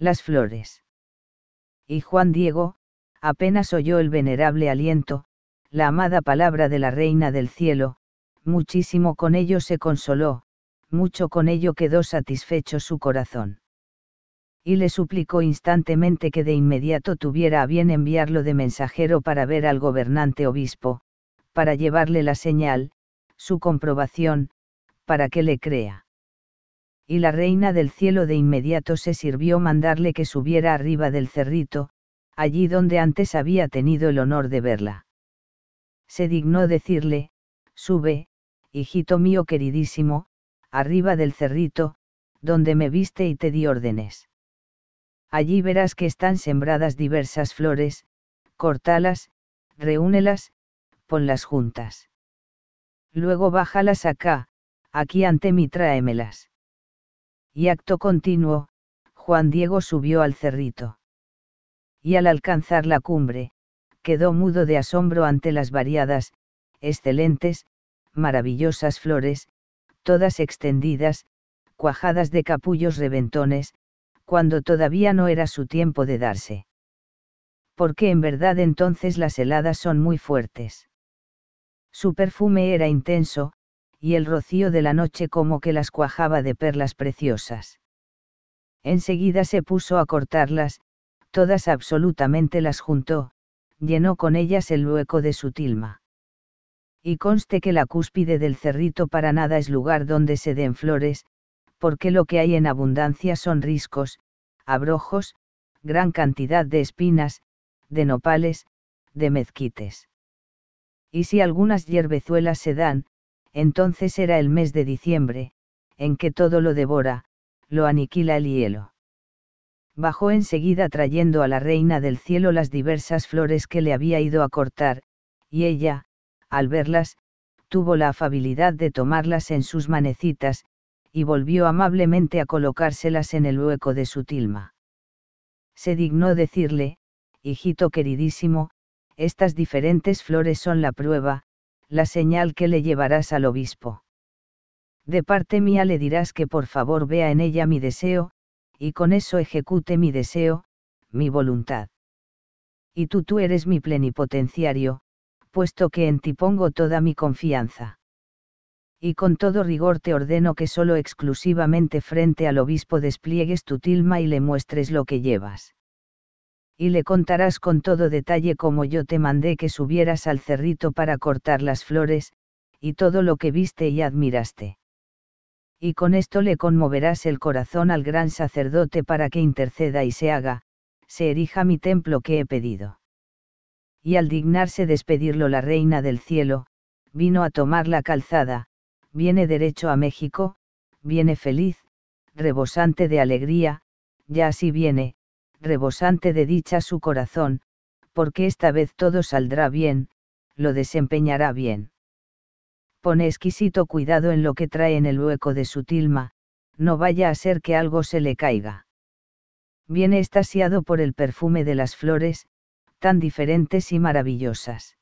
las flores. Y Juan Diego, apenas oyó el venerable aliento, la amada palabra de la Reina del Cielo, muchísimo con ello se consoló, mucho con ello quedó satisfecho su corazón. Y le suplicó instantemente que de inmediato tuviera a bien enviarlo de mensajero para ver al gobernante obispo, para llevarle la señal, su comprobación, para que le crea y la reina del cielo de inmediato se sirvió mandarle que subiera arriba del cerrito, allí donde antes había tenido el honor de verla. Se dignó decirle, sube, hijito mío queridísimo, arriba del cerrito, donde me viste y te di órdenes. Allí verás que están sembradas diversas flores, cortalas, reúnelas, ponlas juntas. Luego bájalas acá, aquí ante mí tráemelas y acto continuo, Juan Diego subió al cerrito. Y al alcanzar la cumbre, quedó mudo de asombro ante las variadas, excelentes, maravillosas flores, todas extendidas, cuajadas de capullos reventones, cuando todavía no era su tiempo de darse. Porque en verdad entonces las heladas son muy fuertes. Su perfume era intenso, y el rocío de la noche como que las cuajaba de perlas preciosas. Enseguida se puso a cortarlas, todas absolutamente las juntó, llenó con ellas el hueco de su tilma. Y conste que la cúspide del cerrito para nada es lugar donde se den flores, porque lo que hay en abundancia son riscos, abrojos, gran cantidad de espinas, de nopales, de mezquites. Y si algunas hierbezuelas se dan, entonces era el mes de diciembre, en que todo lo devora, lo aniquila el hielo. Bajó enseguida trayendo a la reina del cielo las diversas flores que le había ido a cortar, y ella, al verlas, tuvo la afabilidad de tomarlas en sus manecitas, y volvió amablemente a colocárselas en el hueco de su tilma. Se dignó decirle, hijito queridísimo, estas diferentes flores son la prueba, la señal que le llevarás al obispo. De parte mía le dirás que por favor vea en ella mi deseo, y con eso ejecute mi deseo, mi voluntad. Y tú tú eres mi plenipotenciario, puesto que en ti pongo toda mi confianza. Y con todo rigor te ordeno que solo exclusivamente frente al obispo despliegues tu tilma y le muestres lo que llevas y le contarás con todo detalle cómo yo te mandé que subieras al cerrito para cortar las flores, y todo lo que viste y admiraste. Y con esto le conmoverás el corazón al gran sacerdote para que interceda y se haga, se erija mi templo que he pedido. Y al dignarse despedirlo la reina del cielo, vino a tomar la calzada, viene derecho a México, viene feliz, rebosante de alegría, ya así viene, rebosante de dicha su corazón, porque esta vez todo saldrá bien, lo desempeñará bien. Pone exquisito cuidado en lo que trae en el hueco de su tilma, no vaya a ser que algo se le caiga. Viene estasiado por el perfume de las flores, tan diferentes y maravillosas.